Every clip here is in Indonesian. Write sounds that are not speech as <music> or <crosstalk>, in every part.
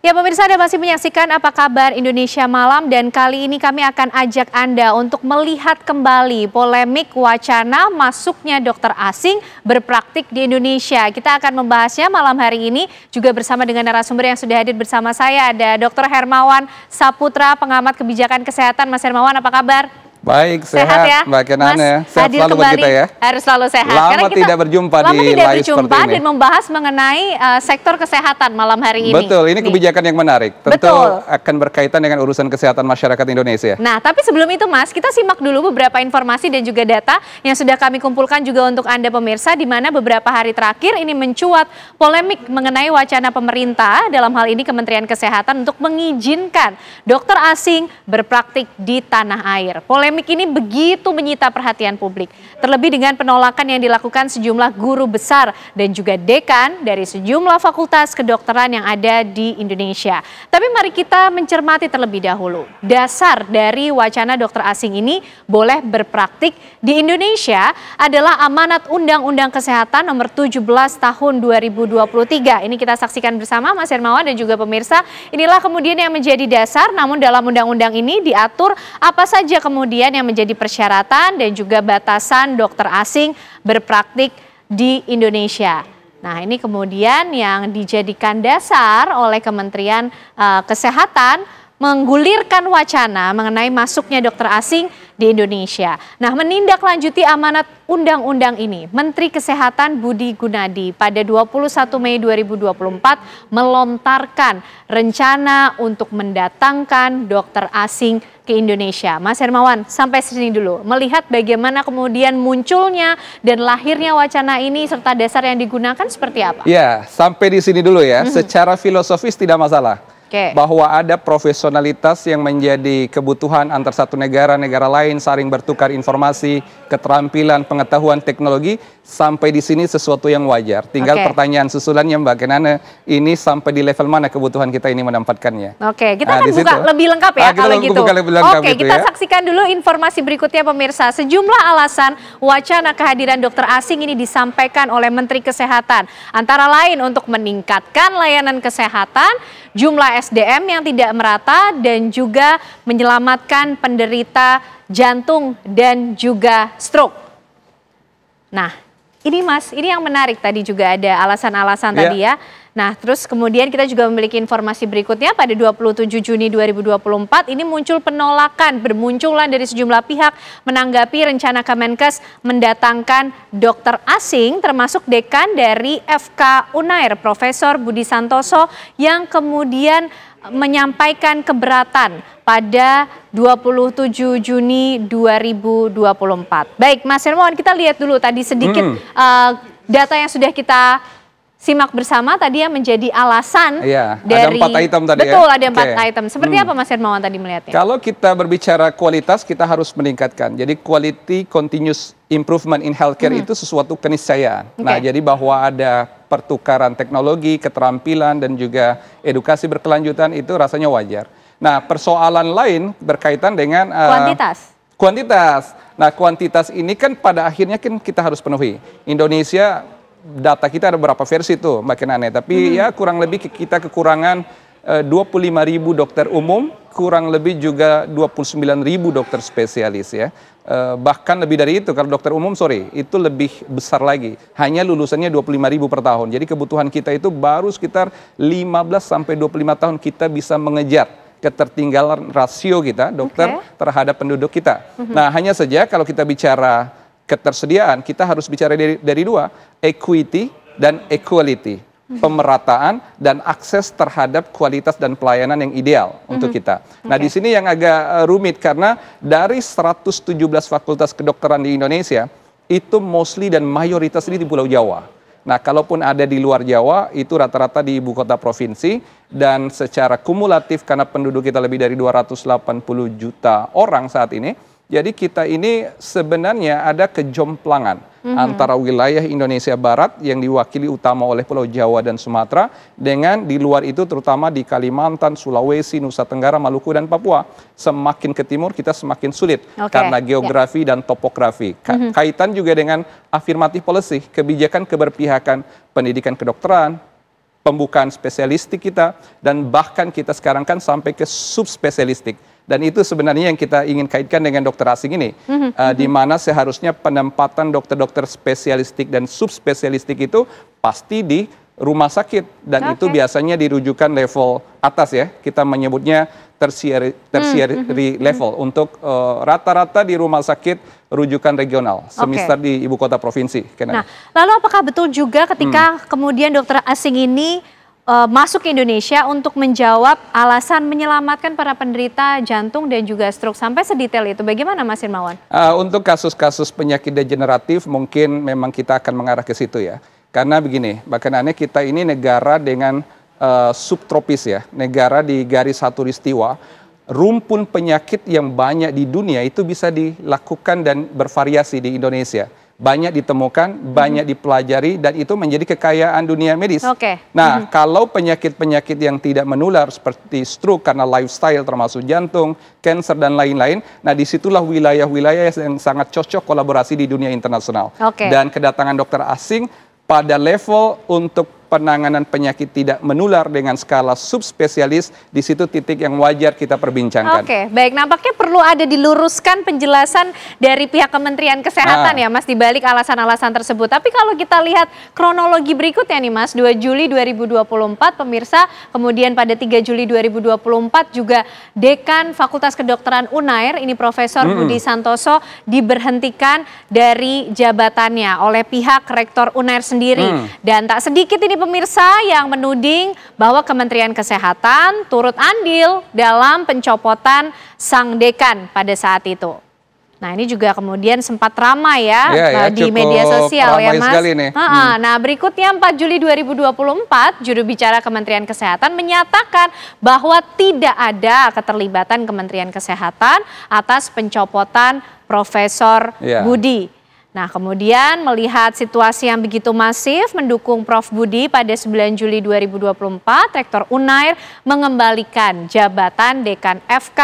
Ya pemirsa Anda masih menyaksikan apa kabar Indonesia malam dan kali ini kami akan ajak Anda untuk melihat kembali polemik wacana masuknya dokter asing berpraktik di Indonesia. Kita akan membahasnya malam hari ini juga bersama dengan narasumber yang sudah hadir bersama saya ada Dokter Hermawan Saputra, pengamat kebijakan kesehatan. Mas Hermawan apa kabar? Baik, sehat, sehat ya. Mbak Kenan ya. sehat hadir selalu kembali, kita ya. Harus selalu sehat. Lama Karena kita tidak berjumpa lama di tidak live berjumpa seperti ini. dan membahas mengenai uh, sektor kesehatan malam hari ini. Betul, ini Nih. kebijakan yang menarik. Tentu Betul. akan berkaitan dengan urusan kesehatan masyarakat Indonesia. Nah, tapi sebelum itu Mas, kita simak dulu beberapa informasi dan juga data yang sudah kami kumpulkan juga untuk Anda pemirsa di mana beberapa hari terakhir ini mencuat polemik mengenai wacana pemerintah dalam hal ini Kementerian Kesehatan untuk mengizinkan dokter asing berpraktik di tanah air. Polemik Polemik ini begitu menyita perhatian publik, terlebih dengan penolakan yang dilakukan sejumlah guru besar dan juga dekan dari sejumlah fakultas kedokteran yang ada di Indonesia. Tapi mari kita mencermati terlebih dahulu. Dasar dari wacana dokter asing ini boleh berpraktik di Indonesia adalah amanat Undang-Undang Kesehatan nomor 17 tahun 2023. Ini kita saksikan bersama Mas Hermawan dan juga pemirsa. Inilah kemudian yang menjadi dasar namun dalam undang-undang ini diatur apa saja kemudian kemudian yang menjadi persyaratan dan juga batasan dokter asing berpraktik di Indonesia. Nah, ini kemudian yang dijadikan dasar oleh Kementerian eh, Kesehatan menggulirkan wacana mengenai masuknya dokter asing di Indonesia. Nah, menindaklanjuti amanat undang-undang ini, Menteri Kesehatan Budi Gunadi pada 21 Mei 2024 melontarkan rencana untuk mendatangkan dokter asing ke Indonesia. Mas Hermawan, sampai sini dulu. Melihat bagaimana kemudian munculnya dan lahirnya wacana ini serta dasar yang digunakan seperti apa? Ya, sampai di sini dulu ya. Mm -hmm. Secara filosofis tidak masalah okay. bahwa ada profesionalitas yang menjadi kebutuhan antar satu negara negara lain saling bertukar informasi, keterampilan, pengetahuan, teknologi sampai di sini sesuatu yang wajar. Tinggal okay. pertanyaan susulannya Mbak Kenana, ini sampai di level mana kebutuhan kita ini menempatkannya? Oke, okay. kita nah, akan buka lebih lengkap ya nah, kalau gitu. Oke, gitu kita ya. saksikan dulu informasi berikutnya pemirsa. Sejumlah alasan wacana kehadiran dokter asing ini disampaikan oleh Menteri Kesehatan antara lain untuk meningkatkan layanan kesehatan jumlah SDM yang tidak merata dan juga menyelamatkan penderita jantung dan juga stroke. Nah, ini Mas, ini yang menarik tadi juga ada alasan-alasan yeah. tadi ya. Nah, terus kemudian kita juga memiliki informasi berikutnya pada 27 Juni 2024 ini muncul penolakan bermunculan dari sejumlah pihak menanggapi rencana Kemenkes mendatangkan dokter asing termasuk dekan dari FK Unair Profesor Budi Santoso yang kemudian menyampaikan keberatan pada 27 Juni 2024. Baik, Mas Hermawan kita lihat dulu tadi sedikit hmm. uh, data yang sudah kita simak bersama tadi yang menjadi alasan iya, dari ada empat item tadi ya. betul ya? ada empat okay. item seperti hmm. apa Mas Hermawan tadi melihatnya kalau kita berbicara kualitas kita harus meningkatkan jadi quality continuous improvement in healthcare hmm. itu sesuatu keniscayaan okay. nah jadi bahwa ada pertukaran teknologi keterampilan dan juga edukasi berkelanjutan itu rasanya wajar nah persoalan lain berkaitan dengan uh, kuantitas kuantitas nah kuantitas ini kan pada akhirnya kan kita harus penuhi Indonesia data kita ada berapa versi tuh makin aneh. tapi hmm. ya kurang lebih kita kekurangan eh, 25 ribu dokter umum, kurang lebih juga 29 ribu dokter spesialis ya. Eh, bahkan lebih dari itu, kalau dokter umum sorry, itu lebih besar lagi. Hanya lulusannya 25 ribu per tahun. Jadi kebutuhan kita itu baru sekitar 15 sampai 25 tahun kita bisa mengejar ketertinggalan rasio kita dokter okay. terhadap penduduk kita. Mm -hmm. Nah, hanya saja kalau kita bicara ketersediaan, kita harus bicara dari, dari dua, equity dan equality pemerataan dan akses terhadap kualitas dan pelayanan yang ideal mm-hmm. untuk mhm. kita. Nah, okay. di sini yang agak eh, rumit karena dari 117 fakultas kedokteran di Indonesia itu mostly dan mayoritas ini di Pulau Jawa. Nah, kalaupun ada di luar Jawa itu rata-rata di ibu kota provinsi dan secara kumulatif karena penduduk kita lebih dari 280 juta orang saat ini, jadi kita ini sebenarnya ada kejomplangan mm-hmm. antara wilayah Indonesia Barat yang diwakili utama oleh Pulau Jawa dan Sumatera dengan di luar itu terutama di Kalimantan, Sulawesi, Nusa Tenggara, Maluku dan Papua. Semakin ke timur kita semakin sulit okay. karena ya. geografi yeah. dan topografi. Ka- mm-hmm. Kaitan juga dengan afirmatif policy, kebijakan keberpihakan pendidikan kedokteran, pembukaan spesialistik kita dan bahkan kita sekarang kan sampai ke subspesialistik dan itu sebenarnya yang kita ingin kaitkan dengan dokter asing ini, mm -hmm. uh, di mana seharusnya penempatan dokter-dokter spesialistik dan subspesialistik itu pasti di rumah sakit dan okay. itu biasanya dirujukan level atas ya kita menyebutnya tersier mhm, mm hmm. level hmm. untuk eh, rata-rata di rumah sakit rujukan regional semester okay. di ibu kota provinsi. Nah, lalu apakah betul juga ketika mm. kemudian dokter asing ini uh, masuk ke Indonesia untuk menjawab alasan menyelamatkan para penderita jantung dan juga stroke sampai sedetail itu. Bagaimana Mas Irmawan? Uh, untuk kasus-kasus penyakit degeneratif mungkin memang kita akan mengarah ke situ ya. Karena begini, bahkan aneh kita ini negara dengan uh, subtropis ya, negara di garis satu ristiwa, Rumpun penyakit yang banyak di dunia itu bisa dilakukan dan bervariasi di Indonesia banyak ditemukan, mhm. banyak hmm. dipelajari dan itu menjadi kekayaan dunia medis. Okay. Nah, hmm. kalau penyakit-penyakit yang tidak menular seperti stroke karena lifestyle termasuk jantung, kanker dan lain-lain, nah disitulah wilayah-wilayah yang sangat cocok kolaborasi di dunia internasional. Okay. Dan kedatangan dokter asing pada level untuk penanganan penyakit tidak menular dengan skala subspesialis, di situ titik yang wajar kita perbincangkan. Oke, baik. Nampaknya perlu ada diluruskan penjelasan dari pihak Kementerian Kesehatan nah. ya, Mas, di balik alasan-alasan tersebut. Tapi kalau kita lihat kronologi berikutnya nih, Mas, 2 Juli 2024 pemirsa, kemudian pada 3 Juli 2024 juga Dekan Fakultas Kedokteran Unair, ini Profesor -hmm. Budi Santoso diberhentikan dari jabatannya oleh pihak Rektor Unair sendiri. Mm. Dan tak sedikit ini pemirsa yang menuding bahwa Kementerian Kesehatan turut andil dalam pencopotan sang dekan pada saat itu. Nah ini juga kemudian sempat ramai ya, ya, ya di media sosial ya mas. Sekali nih. Ha -ha. Hmm. Nah berikutnya 4 Juli 2024 juru bicara Kementerian Kesehatan menyatakan bahwa tidak ada keterlibatan Kementerian Kesehatan atas pencopotan Profesor ya. Budi. Nah, kemudian melihat situasi yang begitu masif mendukung Prof Budi pada 9 Juli 2024, Rektor Unair mengembalikan jabatan Dekan FK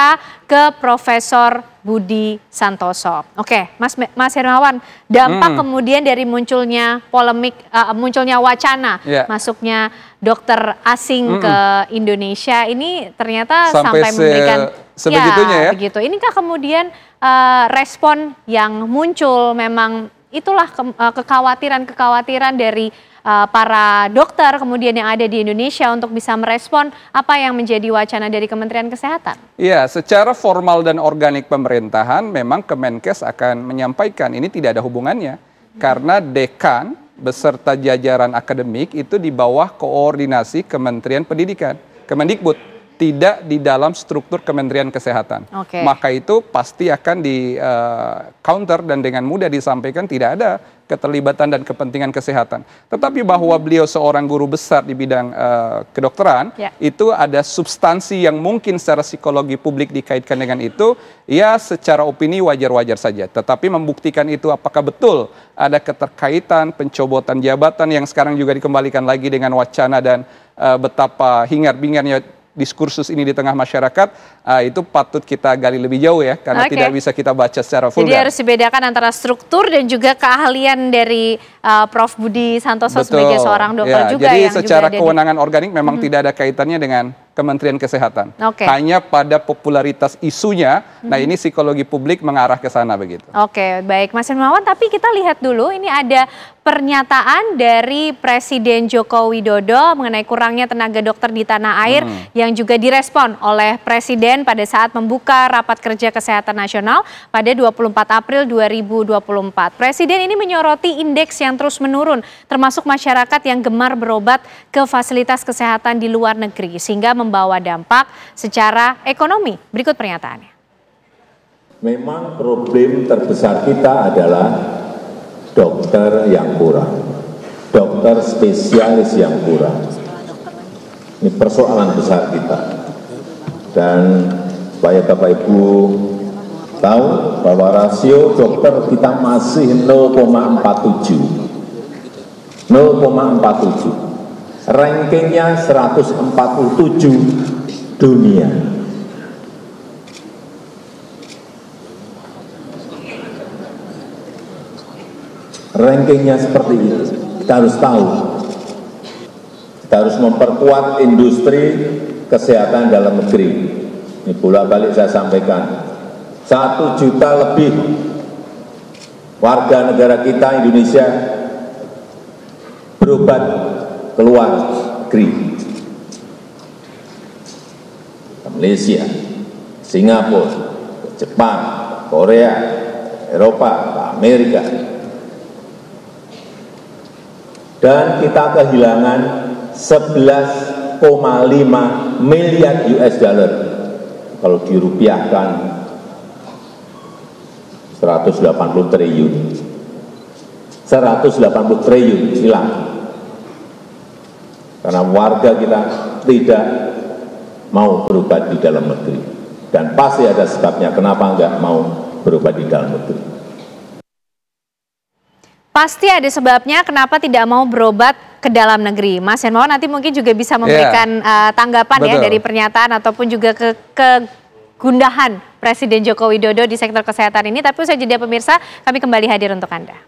ke Profesor Budi Santoso. Oke, Mas Mas Hermawan, dampak hmm. kemudian dari munculnya polemik uh, munculnya wacana yeah. masuknya dokter asing hmm. ke Indonesia ini ternyata sampai, sampai memberikan sebegitunya ya. ya. Begitu. Inikah kemudian uh, respon yang muncul memang itulah ke, eh, kekhawatiran-kekhawatiran dari uh, para dokter kemudian yang ada di Indonesia untuk bisa merespon apa yang menjadi wacana dari Kementerian Kesehatan? Iya, secara formal dan organik pemerintahan memang Kemenkes akan menyampaikan ini tidak ada hubungannya hmm. karena dekan beserta jajaran akademik itu di bawah koordinasi Kementerian Pendidikan, Kemendikbud tidak di dalam struktur Kementerian Kesehatan. Okay. Maka itu pasti akan di uh, counter dan dengan mudah disampaikan tidak ada keterlibatan dan kepentingan kesehatan. Tetapi bahwa beliau seorang guru besar di bidang uh, kedokteran, yeah. itu ada substansi yang mungkin secara psikologi publik dikaitkan dengan itu, ya secara opini wajar-wajar saja. Tetapi membuktikan itu apakah betul ada keterkaitan pencobotan jabatan yang sekarang juga dikembalikan lagi dengan wacana dan uh, betapa hingar-bingarnya diskursus ini di tengah masyarakat uh, itu patut kita gali lebih jauh ya karena okay. tidak bisa kita baca secara full. Jadi kan? harus dibedakan antara struktur dan juga keahlian dari uh, Prof Budi Santoso Betul. sebagai seorang dokter ya, juga jadi yang secara juga kewenangan di... organik memang hmm. tidak ada kaitannya dengan Kementerian Kesehatan. Okay. Hanya pada popularitas isunya. Hmm. Nah, mhm. ini psikologi publik mengarah ke sana begitu. Oke, okay, baik Mas Hermawan, tapi kita lihat dulu ini ada pernyataan dari Presiden Joko Widodo mengenai kurangnya tenaga dokter di tanah air hmm. yang juga direspon oleh Presiden pada saat membuka rapat kerja kesehatan nasional pada 24 April 2024. Presiden ini menyoroti indeks yang terus menurun termasuk masyarakat yang gemar berobat ke fasilitas kesehatan di luar negeri sehingga membawa dampak secara ekonomi. Berikut pernyataannya. Memang problem terbesar kita adalah dokter yang kurang, dokter spesialis yang kurang. Ini persoalan besar kita. Dan supaya Bapak Ibu tahu bahwa rasio dokter kita masih 0,47. 0,47 rankingnya 147 dunia. Rankingnya seperti itu, kita harus tahu. Kita harus memperkuat industri kesehatan dalam negeri. Ini pula balik saya sampaikan. Satu juta lebih warga negara kita Indonesia berobat keluar negeri. Ke Malaysia, Singapura, ke Jepang, Korea, Eropa, ke Amerika. Dan kita kehilangan 11,5 miliar US dollar. Kalau dirupiahkan 180 triliun. 180 triliun hilang karena warga kita tidak mau berobat di dalam negeri. Dan pasti ada sebabnya kenapa enggak mau berobat di dalam negeri. Pasti ada sebabnya kenapa tidak mau berobat ke dalam negeri. Mas Hermawan nanti mungkin juga bisa iya. memberikan yeah. uh, tanggapan ya Betul. ya dari pernyataan ataupun juga ke, kegundahan Presiden Joko Widodo di sektor kesehatan ini. Tapi usai jeda pemirsa, kami kembali hadir untuk Anda.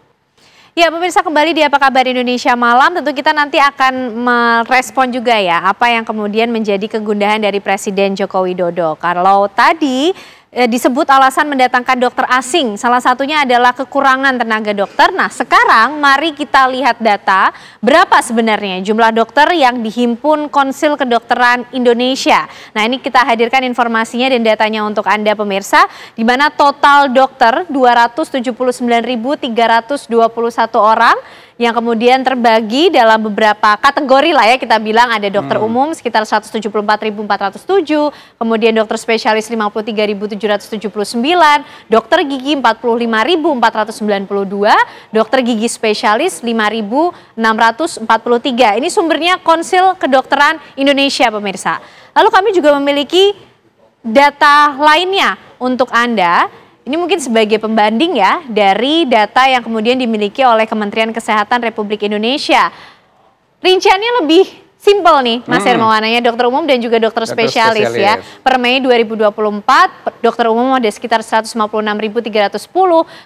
Ya, pemirsa kembali di Apa Kabar Indonesia Malam. Tentu kita nanti akan merespon juga ya apa yang kemudian menjadi kegundahan dari Presiden Joko Widodo. Kalau tadi Eh, disebut alasan mendatangkan dokter asing. Salah satunya adalah kekurangan tenaga dokter. Nah, sekarang mari kita lihat data berapa sebenarnya jumlah dokter yang dihimpun Konsil Kedokteran Indonesia. Nah, ini kita hadirkan informasinya dan datanya untuk Anda pemirsa di mana total dokter 279.321 orang yang kemudian terbagi dalam beberapa kategori lah ya kita bilang ada dokter hmm. umum sekitar 174.407, kemudian dokter spesialis 53.779, dokter gigi 45.492, dokter gigi spesialis 5.643. Ini sumbernya Konsil Kedokteran Indonesia pemirsa. Lalu kami juga memiliki data lainnya untuk Anda ini mungkin sebagai pembanding ya dari data yang kemudian dimiliki oleh Kementerian Kesehatan Republik Indonesia. Rinciannya lebih simpel nih Mas hmm. Hermawananya dokter umum dan juga dokter, dokter spesialis, ya. spesialis ya. Per Mei 2024 dokter umum ada sekitar 156.310,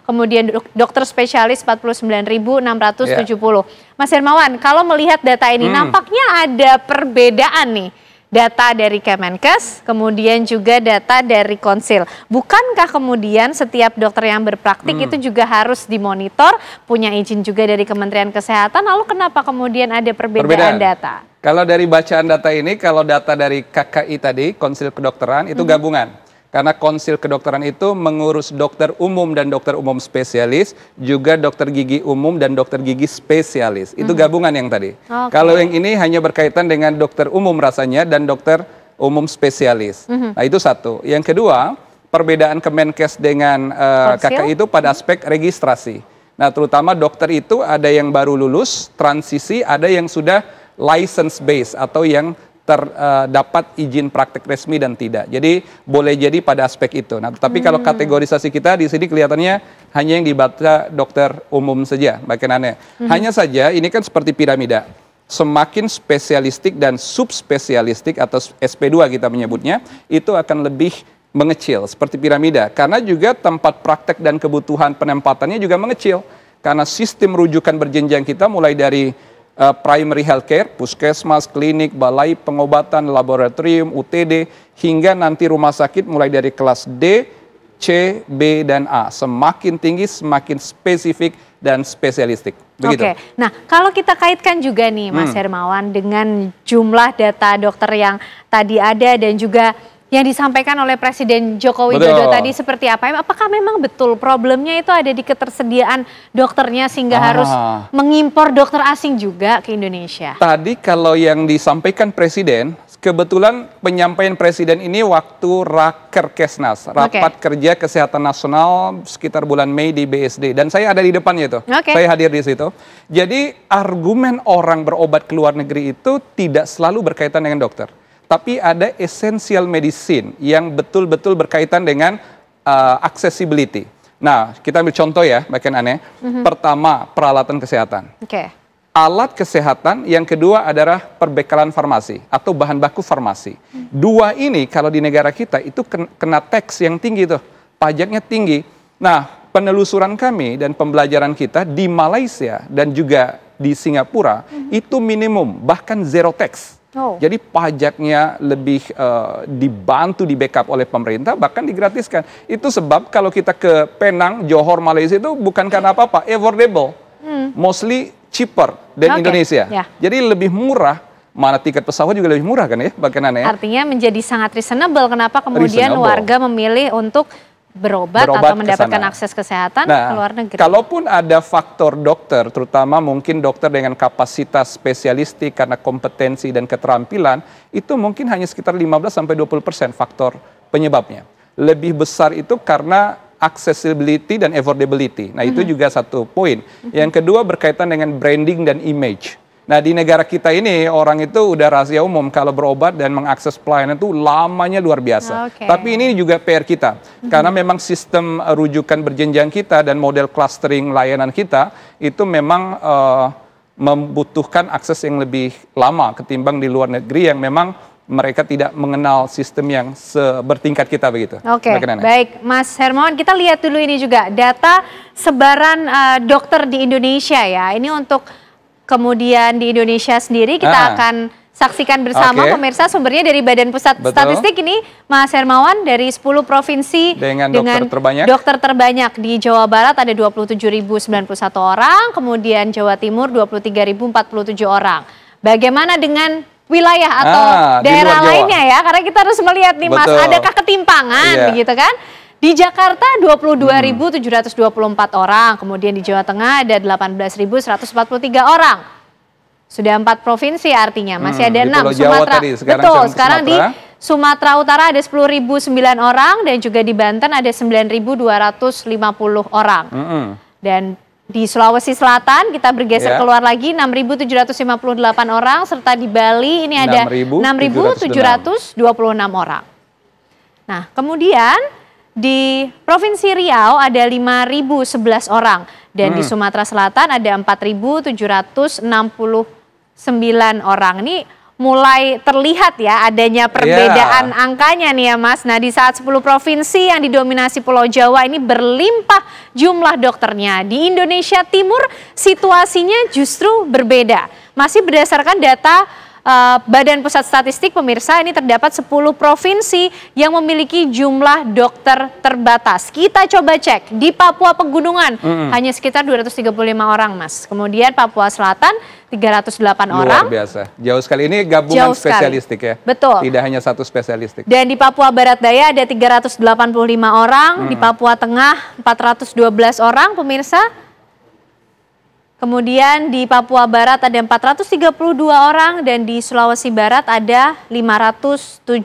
kemudian dokter spesialis 49.670. Yeah. Mas Hermawan, kalau melihat data ini hmm. nampaknya ada perbedaan nih data dari Kemenkes, kemudian juga data dari konsil. Bukankah kemudian setiap dokter yang berpraktik hmm. itu juga harus dimonitor, punya izin juga dari Kementerian Kesehatan, lalu kenapa kemudian ada perbedaan, perbedaan. data? Kalau dari bacaan data ini, kalau data dari KKI tadi, konsil kedokteran, itu hmm. gabungan karena konsil kedokteran itu mengurus dokter umum dan dokter umum spesialis, juga dokter gigi umum dan dokter gigi spesialis. Itu mhm. gabungan yang tadi. Okay. Kalau yang ini hanya berkaitan dengan dokter umum rasanya dan dokter umum spesialis. Hmm. Nah, itu satu. Yang kedua, perbedaan Kemenkes dengan uh, eh, KKI itu pada mhm. aspek registrasi. Nah, terutama dokter itu ada yang baru lulus, transisi, ada yang sudah license base atau yang terdapat eh, uh, izin praktek resmi dan tidak. Jadi boleh jadi pada aspek itu. Nah, tapi hmm. kalau kategorisasi kita di sini kelihatannya hanya yang dibaca dokter umum saja, Bagaimana? Hmm. Hanya saja ini kan seperti piramida. Semakin spesialistik dan subspesialistik atau SP2 kita menyebutnya, itu akan lebih mengecil seperti piramida karena juga tempat praktek dan kebutuhan penempatannya juga mengecil karena sistem rujukan berjenjang kita mulai dari uh, primary healthcare, puskesmas, klinik, balai pengobatan, laboratorium, UTD, hingga nanti rumah sakit mulai dari kelas D, C, B, dan A. Semakin tinggi, semakin spesifik dan spesialistik. Begitu. Oke, nah kalau kita kaitkan juga nih Mas hmm. Hermawan dengan jumlah data dokter yang tadi ada dan juga yang disampaikan oleh Presiden Joko Widodo betul. tadi seperti apa? Apakah memang betul problemnya itu ada di ketersediaan dokternya sehingga ah. harus mengimpor dokter asing juga ke Indonesia? Tadi kalau yang disampaikan Presiden, kebetulan penyampaian Presiden ini waktu Raker Kesnas, Rapat okay. Kerja Kesehatan Nasional sekitar bulan Mei di BSD. Dan saya ada di depannya itu, okay. saya hadir di situ. Jadi argumen orang berobat ke luar negeri itu tidak selalu berkaitan dengan dokter tapi ada essential medicine yang betul-betul berkaitan dengan uh, accessibility. Nah, kita ambil contoh ya, bagian aneh. Ya. Mm-hmm. Pertama, peralatan kesehatan. Oke. Okay. Alat kesehatan, yang kedua adalah perbekalan farmasi atau bahan baku farmasi. Mhm. Dua ini kalau di negara kita itu kena teks yang tinggi tuh, pajaknya tinggi. Nah, penelusuran kami dan pembelajaran kita di Malaysia dan juga di Singapura mm-hmm. itu minimum bahkan zero tax. Oh. Jadi pajaknya lebih uh, dibantu di backup oleh pemerintah bahkan digratiskan. Itu sebab kalau kita ke Penang, Johor, Malaysia itu bukan karena hmm. apa-apa, affordable. Hmm. Mostly cheaper dari okay. Indonesia. Yeah. Jadi lebih murah mana tiket pesawat juga lebih murah kan ya, bagaimana ya? Artinya menjadi sangat reasonable kenapa kemudian reasonable. warga memilih untuk berobat, berobat atau mendapatkan kesana. akses kesehatan nah, ke luar negeri. Kalaupun ada faktor dokter, terutama mungkin dokter dengan kapasitas spesialistik karena kompetensi dan keterampilan, itu mungkin hanya sekitar 15 sampai 20 persen faktor penyebabnya. Lebih besar itu karena accessibility dan affordability. Nah, mm -hmm. itu mm-hmm. juga satu poin. Mm -hmm. Yang kedua berkaitan dengan branding dan image. Nah di negara kita ini orang itu udah rahasia umum kalau berobat dan mengakses pelayanan itu lamanya luar biasa. Ah, okay. Tapi ini juga PR kita mm-hmm. karena memang sistem eh, rujukan berjenjang kita dan model clustering layanan kita itu memang uh, membutuhkan akses yang lebih lama ketimbang di luar negeri yang memang mereka tidak mengenal sistem yang bertingkat kita begitu. Oke, okay. baik Mas Hermawan kita lihat dulu ini juga data sebaran uh, dokter di Indonesia ya. Ini untuk kemudian di Indonesia sendiri kita ah. akan saksikan bersama okay. pemirsa sumbernya dari Badan Pusat Betul. Statistik ini Mas Hermawan dari 10 provinsi dengan, dengan dokter terbanyak. Dokter terbanyak di Jawa Barat ada 27.091 orang, kemudian Jawa Timur 23.047 orang. Bagaimana dengan wilayah atau ah, daerah lainnya ya? Karena kita harus melihat nih Mas, adakah ketimpangan yeah. begitu kan? Di Jakarta 22.724 orang, kemudian di Jawa Tengah ada 18.143 orang. Sudah empat provinsi artinya, masih hmm, ada enam hmm, Sumatera. Tadi, sekarang Betul, sekarang di Sumatera Utara ada 10.009 orang dan juga di Banten ada 9.250 orang. puluh -hmm. Dan di Sulawesi Selatan kita bergeser yeah. keluar lagi 6.758 orang serta di Bali ini ada 6.726 orang. Nah, kemudian di Provinsi Riau ada 5.011 orang dan hmm. di Sumatera Selatan ada 4.769 orang. Ini mulai terlihat ya adanya perbedaan yeah. angkanya nih ya Mas. Nah di saat 10 provinsi yang didominasi Pulau Jawa ini berlimpah jumlah dokternya. Di Indonesia Timur situasinya justru berbeda. Masih berdasarkan data Eh, Badan Pusat Statistik pemirsa ini terdapat 10 provinsi yang memiliki jumlah dokter terbatas. Kita coba cek di Papua Pegunungan mm -hmm. hanya sekitar 235 orang, Mas. Kemudian Papua Selatan 308 Luar orang. Luar biasa. Jauh sekali ini gabungan Jauh spesialistik sekali. ya. Betul. Tidak hanya satu spesialistik. Dan di Papua Barat Daya ada 385 orang, hmm. di Papua Tengah 412 orang pemirsa. Kemudian di Papua Barat ada 432 orang dan di Sulawesi Barat ada 578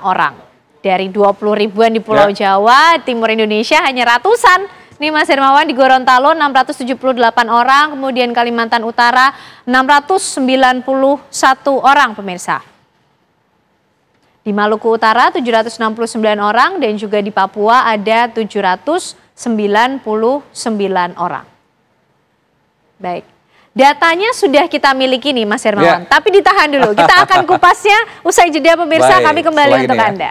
orang. Dari 20 ribuan di Pulau ya. Jawa, Timur Indonesia hanya ratusan. Nih Mas Hermawan di Gorontalo 678 orang, kemudian Kalimantan Utara 691 orang pemirsa. Di Maluku Utara 769 orang dan juga di Papua ada 799 orang. Baik. Datanya sudah kita miliki nih Mas Hermawan, ya. tapi ditahan dulu. Kita <laughs> akan kupasnya usai jeda pemirsa Baik, kami kembali untuk ya. Anda.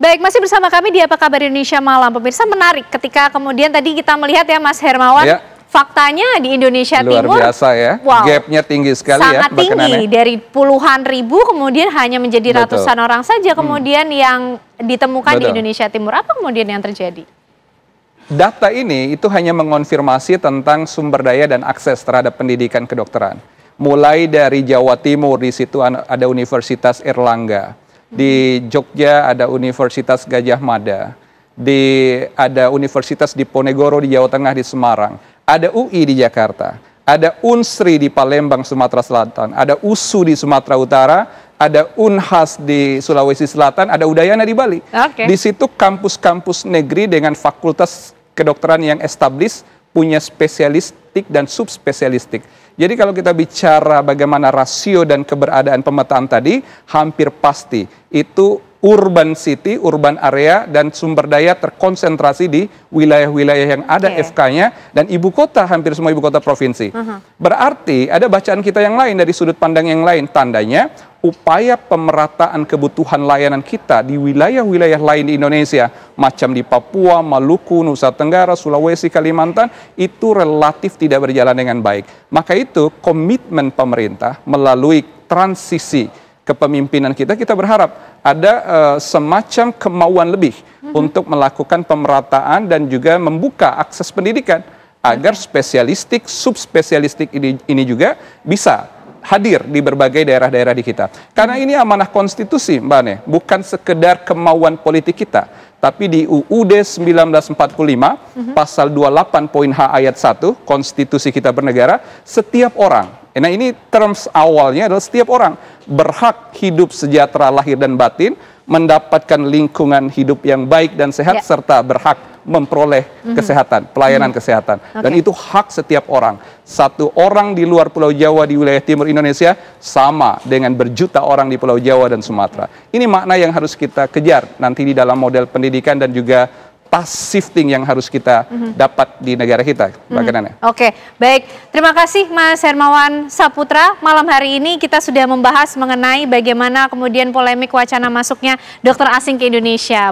Baik, masih bersama kami di Apa Kabar Indonesia Malam. Pemirsa menarik ketika kemudian tadi kita melihat ya Mas Hermawan ya faktanya di Indonesia Luar Timur biasa ya. Wow, Gapnya tinggi sekali sangat ya. Sangat tinggi dari puluhan ribu kemudian hanya menjadi Betul. ratusan orang saja hmm. kemudian hmm. yang ditemukan Betul. di Indonesia Timur. Apa kemudian yang terjadi? Data ini itu hanya mengonfirmasi tentang sumber daya dan akses terhadap pendidikan kedokteran. Mulai dari Jawa Timur di situ ada Universitas Erlangga, di Jogja ada Universitas Gajah Mada, di ada Universitas Diponegoro di Jawa Tengah di Semarang, ada UI di Jakarta, ada Unsri di Palembang Sumatera Selatan, ada USU di Sumatera Utara, ada Unhas di Sulawesi Selatan, ada Udayana di Bali. Okay. Di situ kampus-kampus negeri dengan fakultas kedokteran yang established punya spesialistik dan subspesialistik. Jadi kalau kita bicara bagaimana rasio dan keberadaan pemetaan tadi, hampir pasti itu urban city, urban area dan sumber daya terkonsentrasi di wilayah-wilayah yang ada okay. FK-nya dan ibu kota hampir semua ibu kota provinsi. Uh -huh. Berarti ada bacaan kita yang lain dari sudut pandang yang lain. Tandanya upaya pemerataan kebutuhan layanan kita di wilayah-wilayah lain di Indonesia, macam di Papua, Maluku, Nusa Tenggara, Sulawesi, Kalimantan, itu relatif tidak berjalan dengan baik. Maka itu komitmen pemerintah melalui transisi kepemimpinan kita, kita berharap ada uh, semacam kemauan lebih hmm. untuk melakukan pemerataan dan juga membuka akses pendidikan agar spesialistik, subspesialistik ini, ini juga bisa hadir di berbagai daerah-daerah di kita. Karena ini amanah konstitusi, Mbak Ne, bukan sekedar kemauan politik kita, tapi di UUD 1945 uh -huh. pasal 28 poin H ayat 1 konstitusi kita bernegara, setiap orang Nah ini terms awalnya adalah setiap orang berhak hidup sejahtera lahir dan batin, mendapatkan lingkungan hidup yang baik dan sehat, yeah. serta berhak memperoleh mm-hmm. kesehatan, pelayanan mm-hmm. kesehatan. Okay. Dan itu hak setiap orang. Satu orang di luar Pulau Jawa di wilayah timur Indonesia sama dengan berjuta orang di Pulau Jawa dan Sumatera. Ini makna yang harus kita kejar nanti di dalam model pendidikan dan juga task shifting yang harus kita mm-hmm. dapat di negara kita. Mbak mm-hmm. Oke, okay. baik. Terima kasih Mas Hermawan Saputra. Malam hari ini kita sudah membahas mengenai bagaimana kemudian polemik wacana masuknya dokter asing ke Indonesia.